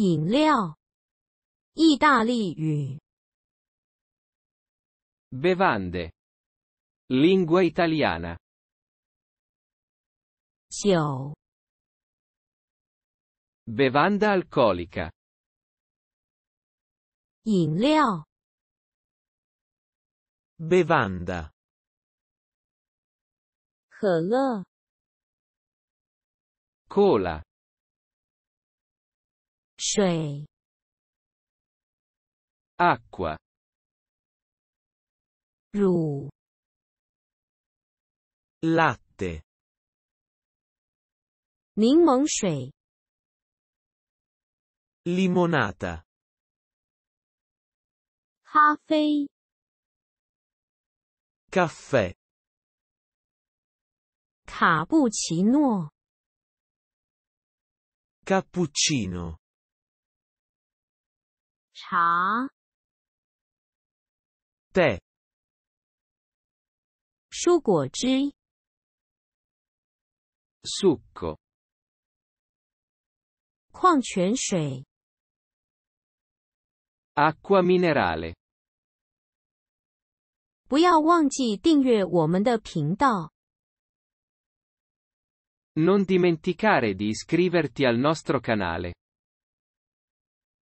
饮料，意大利语。Bevande. Lingua italiana. 酒，Bevanda alcolica. 饮料，Bevanda. 可乐，Cola. 水 acqua 乳 latte 柠檬水 limonata 咖啡 caffè 卡布奇诺 cappuccino 茶，对，蔬果汁，succo，矿泉水，acqua minerale。不要忘记订阅我们的频道。Non dimenticare di iscriverti al nostro canale。